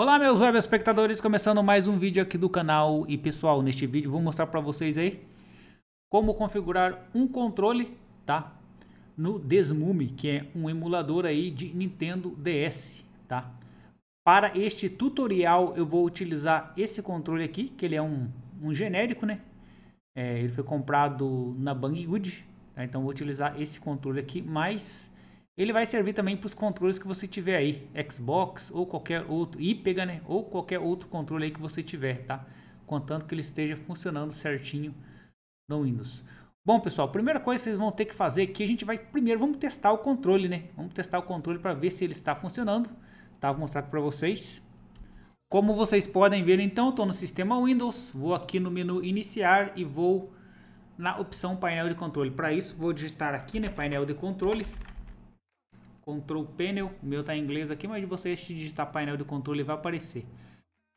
Olá meus web espectadores, começando mais um vídeo aqui do canal e pessoal, neste vídeo vou mostrar para vocês aí como configurar um controle, tá? No Desmume, que é um emulador aí de Nintendo DS, tá? Para este tutorial eu vou utilizar esse controle aqui, que ele é um, um genérico, né? É, ele foi comprado na Banggood, tá? então vou utilizar esse controle aqui, mas ele vai servir também para os controles que você tiver aí, Xbox ou qualquer outro, IPEGA, né? Ou qualquer outro controle aí que você tiver, tá? Contanto que ele esteja funcionando certinho no Windows. Bom, pessoal, primeira coisa que vocês vão ter que fazer aqui, a gente vai primeiro vamos testar o controle, né? Vamos testar o controle para ver se ele está funcionando. Tá, vou mostrar para vocês. Como vocês podem ver, então, estou no sistema Windows, vou aqui no menu iniciar e vou na opção painel de controle. Para isso, vou digitar aqui, né, painel de controle Control Panel, o meu tá em inglês aqui, mas de vocês digitar painel de controle vai aparecer.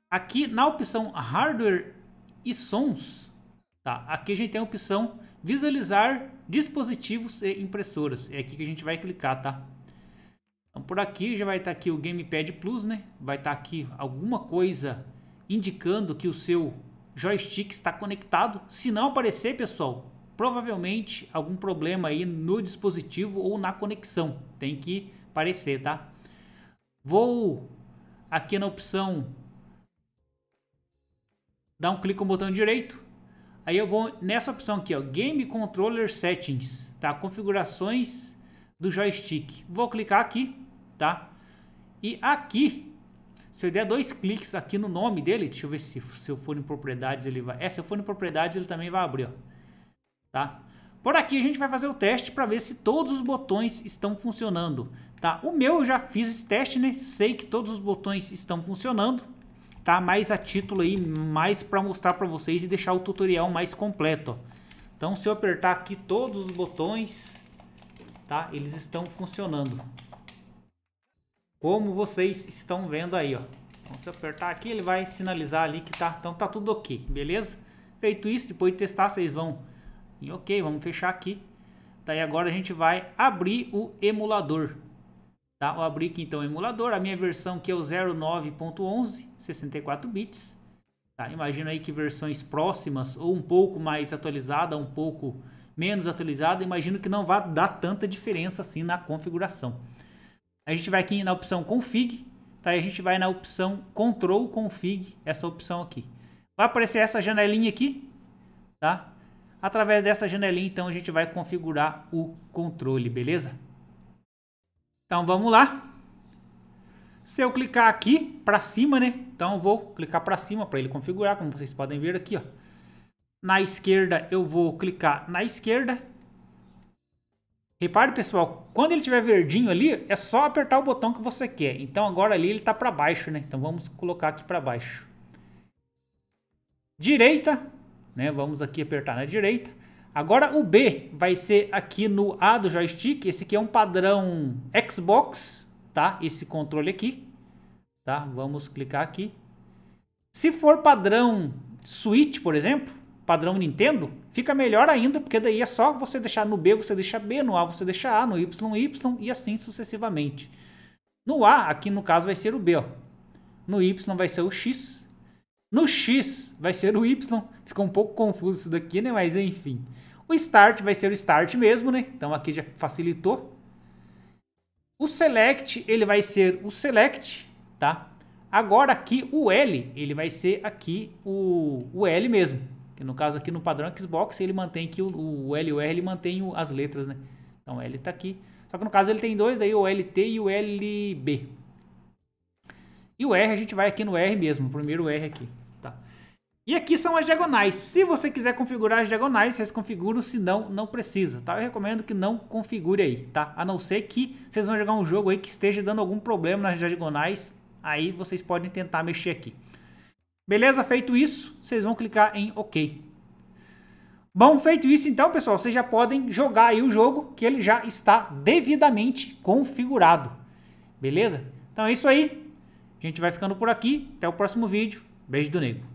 Aqui na opção Hardware e Sons, tá? aqui a gente tem a opção Visualizar dispositivos e impressoras. É aqui que a gente vai clicar, tá? Então por aqui já vai estar tá aqui o Gamepad Plus, né? Vai estar tá aqui alguma coisa indicando que o seu joystick está conectado. Se não aparecer, pessoal, provavelmente algum problema aí no dispositivo ou na conexão. Tem que parecer, tá? Vou aqui na opção dar um clique com o botão direito. Aí eu vou nessa opção aqui, ó, Game Controller Settings, tá? Configurações do joystick. Vou clicar aqui, tá? E aqui, se eu der dois cliques aqui no nome dele, deixa eu ver se, se eu for em propriedades ele vai... É, se eu for em propriedades ele também vai abrir, ó tá? Por aqui a gente vai fazer o teste para ver se todos os botões estão funcionando, tá? O meu eu já fiz esse teste, né? Sei que todos os botões estão funcionando, tá? Mais a título aí, mais para mostrar para vocês e deixar o tutorial mais completo, Então se eu apertar aqui todos os botões, tá? Eles estão funcionando. Como vocês estão vendo aí, ó. Então se eu apertar aqui, ele vai sinalizar ali que tá, então tá tudo ok, beleza? Feito isso, depois de testar, vocês vão e ok, vamos fechar aqui. Tá, e agora a gente vai abrir o emulador. Tá, vou abrir aqui então o emulador, a minha versão que é o 09.11, 64 bits. Tá, imagina aí que versões próximas, ou um pouco mais atualizada, um pouco menos atualizada, imagino que não vai dar tanta diferença assim na configuração. A gente vai aqui na opção config, tá, e a gente vai na opção control config, essa opção aqui. Vai aparecer essa janelinha aqui, tá? Através dessa janelinha, então, a gente vai configurar o controle, beleza? Então, vamos lá. Se eu clicar aqui para cima, né? Então, vou clicar para cima para ele configurar, como vocês podem ver aqui, ó. Na esquerda, eu vou clicar na esquerda. Repare, pessoal, quando ele tiver verdinho ali, é só apertar o botão que você quer. Então, agora ali ele está para baixo, né? Então, vamos colocar aqui para baixo. Direita, né? Vamos aqui apertar na direita. Agora o B vai ser aqui no A do joystick. Esse aqui é um padrão Xbox, tá? Esse controle aqui, tá? Vamos clicar aqui. Se for padrão Switch, por exemplo, padrão Nintendo, fica melhor ainda, porque daí é só você deixar no B, você deixa B, no A você deixa A, no Y, Y e assim sucessivamente. No A, aqui no caso vai ser o B, ó. No Y vai ser o X no X vai ser o Y. ficou um pouco confuso isso daqui, né? Mas enfim. O start vai ser o start mesmo, né? Então aqui já facilitou. O select, ele vai ser o select, tá? Agora aqui o L, ele vai ser aqui o, o L mesmo. Que no caso aqui no padrão Xbox, ele mantém que o, o L e o R, ele mantém o, as letras, né? Então o L tá aqui. Só que no caso ele tem dois, aí o LT e o LB. E o R a gente vai aqui no R mesmo, o primeiro R aqui. E aqui são as diagonais. Se você quiser configurar as diagonais, vocês configuram, se não, não precisa, tá? Eu recomendo que não configure aí, tá? A não ser que vocês vão jogar um jogo aí que esteja dando algum problema nas diagonais, aí vocês podem tentar mexer aqui. Beleza? Feito isso, vocês vão clicar em OK. Bom, feito isso então, pessoal, vocês já podem jogar aí o jogo que ele já está devidamente configurado. Beleza? Então é isso aí. A gente vai ficando por aqui. Até o próximo vídeo. Beijo do Nego.